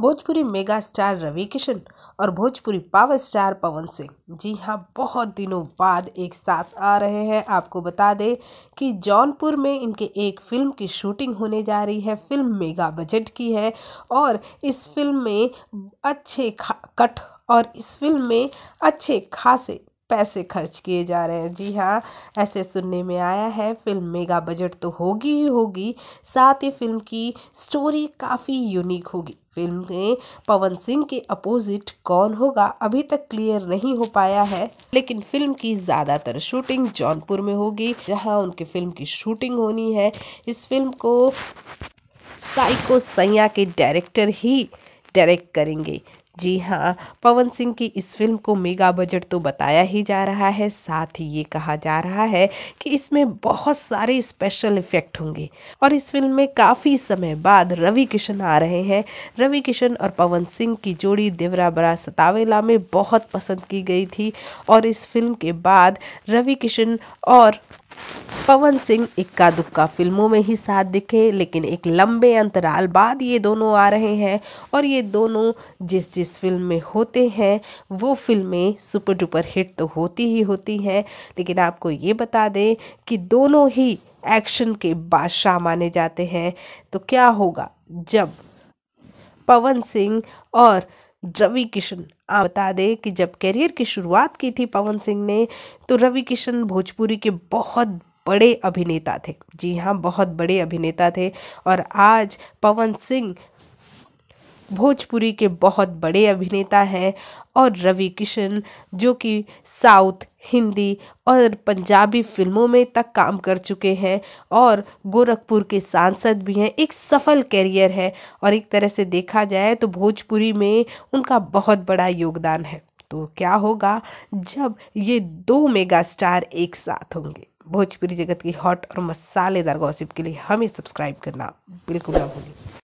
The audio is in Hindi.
भोजपुरी मेगा स्टार रवि किशन और भोजपुरी पावर स्टार पवन सिंह जी हाँ बहुत दिनों बाद एक साथ आ रहे हैं आपको बता दें कि जौनपुर में इनके एक फ़िल्म की शूटिंग होने जा रही है फ़िल्म मेगा बजट की है और इस फिल्म में अच्छे कट और इस फिल्म में अच्छे खासे पैसे खर्च किए जा रहे हैं जी हाँ ऐसे सुनने में आया है फिल्म मेगा बजट तो होगी ही होगी साथ ही फिल्म की स्टोरी काफ़ी यूनिक होगी फिल्म में पवन सिंह के अपोजिट कौन होगा अभी तक क्लियर नहीं हो पाया है लेकिन फिल्म की ज़्यादातर शूटिंग जौनपुर में होगी जहां उनके फिल्म की शूटिंग होनी है इस फिल्म को साइको सैया के डायरेक्टर ही डायरेक्ट करेंगे जी हाँ पवन सिंह की इस फिल्म को मेगा बजट तो बताया ही जा रहा है साथ ही ये कहा जा रहा है कि इसमें बहुत सारे स्पेशल इफेक्ट होंगे और इस फिल्म में काफ़ी समय बाद रवि किशन आ रहे हैं रवि किशन और पवन सिंह की जोड़ी देवरा बरा सतावेला में बहुत पसंद की गई थी और इस फिल्म के बाद रवि किशन और पवन सिंह इक्का दुक्का फिल्मों में ही साथ दिखे लेकिन एक लंबे अंतराल बाद ये दोनों आ रहे हैं और ये दोनों जिस जिस जिस फिल्म में होते हैं वो फिल्में सुपर डुपर हिट तो होती ही होती हैं लेकिन आपको ये बता दें कि दोनों ही एक्शन के बादशाह माने जाते हैं तो क्या होगा जब पवन सिंह और रवि किशन आप बता दें कि जब करियर की शुरुआत की थी पवन सिंह ने तो रवि किशन भोजपुरी के बहुत बड़े अभिनेता थे जी हाँ बहुत बड़े अभिनेता थे और आज पवन सिंह भोजपुरी के बहुत बड़े अभिनेता हैं और रवि किशन जो कि साउथ हिंदी और पंजाबी फिल्मों में तक काम कर चुके हैं और गोरखपुर के सांसद भी हैं एक सफल कैरियर है और एक तरह से देखा जाए तो भोजपुरी में उनका बहुत बड़ा योगदान है तो क्या होगा जब ये दो मेगा स्टार एक साथ होंगे भोजपुरी जगत की हॉट और मसालेदार गॉसिप के लिए हमें सब्सक्राइब करना बिल्कुल ना भूलें